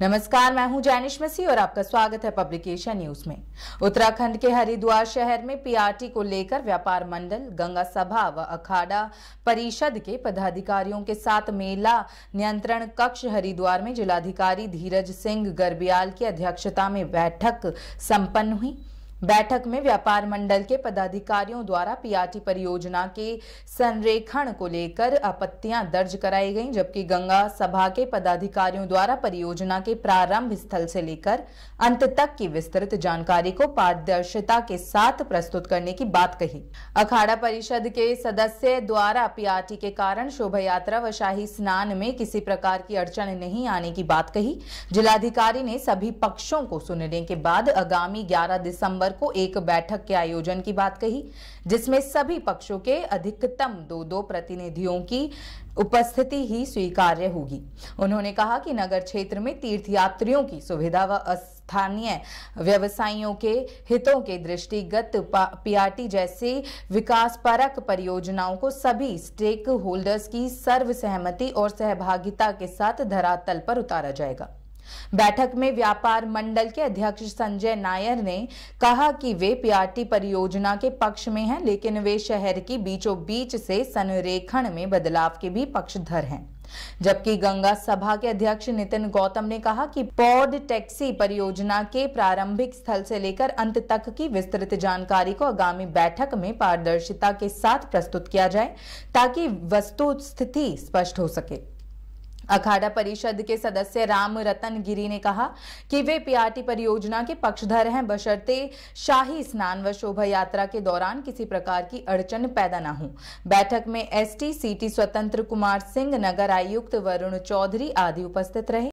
नमस्कार मैं हूं जैनिश मसी और आपका स्वागत है पब्लिकेशन न्यूज में उत्तराखंड के हरिद्वार शहर में पीआरटी को लेकर व्यापार मंडल गंगा सभा व अखाड़ा परिषद के पदाधिकारियों के साथ मेला नियंत्रण कक्ष हरिद्वार में जिलाधिकारी धीरज सिंह गर्बियाल की अध्यक्षता में बैठक संपन्न हुई बैठक में व्यापार मंडल के पदाधिकारियों द्वारा पीआरटी परियोजना के संरेखण को लेकर आपत्तियां दर्ज कराई गईं जबकि गंगा सभा के पदाधिकारियों द्वारा परियोजना के प्रारंभ स्थल से लेकर अंत तक की विस्तृत जानकारी को पारदर्शिता के साथ प्रस्तुत करने की बात कही अखाड़ा परिषद के सदस्य द्वारा पीआरटी के कारण शोभा यात्रा व शाही स्नान में किसी प्रकार की अड़चन नहीं आने की बात कही जिलाधिकारी ने सभी पक्षों को सुनने के बाद आगामी ग्यारह दिसम्बर मंगलवार को एक बैठक के आयोजन की बात कही जिसमें सभी पक्षों के अधिकतम दो दो प्रतिनिधियों की उपस्थिति ही स्वीकार्य होगी उन्होंने कहा कि नगर क्षेत्र में तीर्थयात्रियों की सुविधा व स्थानीय व्यवसायियों के हितों के दृष्टिगत पीआरटी जैसी विकास परक परियोजनाओं को सभी स्टेक होल्डर्स की सर्वसहमति और सहभागिता के साथ धरातल पर उतारा जाएगा बैठक में व्यापार मंडल के अध्यक्ष संजय नायर ने कहा कि वे पीआरटी परियोजना के पक्ष में हैं लेकिन वे शहर की बीचों बीच से संरेखण में बदलाव के भी पक्षधर हैं जबकि गंगा सभा के अध्यक्ष नितिन गौतम ने कहा कि पॉड टैक्सी परियोजना के प्रारंभिक स्थल से लेकर अंत तक की विस्तृत जानकारी को आगामी बैठक में पारदर्शिता के साथ प्रस्तुत किया जाए ताकि वस्तु स्थिति स्पष्ट हो सके अखाड़ा परिषद के सदस्य राम रतन गिरी ने कहा कि वे पीआरटी परियोजना के पक्षधर हैं बशर्ते शाही स्नान व शोभा यात्रा के दौरान किसी प्रकार की अड़चन पैदा न हो बैठक में एसटी सीटी स्वतंत्र कुमार सिंह नगर आयुक्त वरुण चौधरी आदि उपस्थित रहे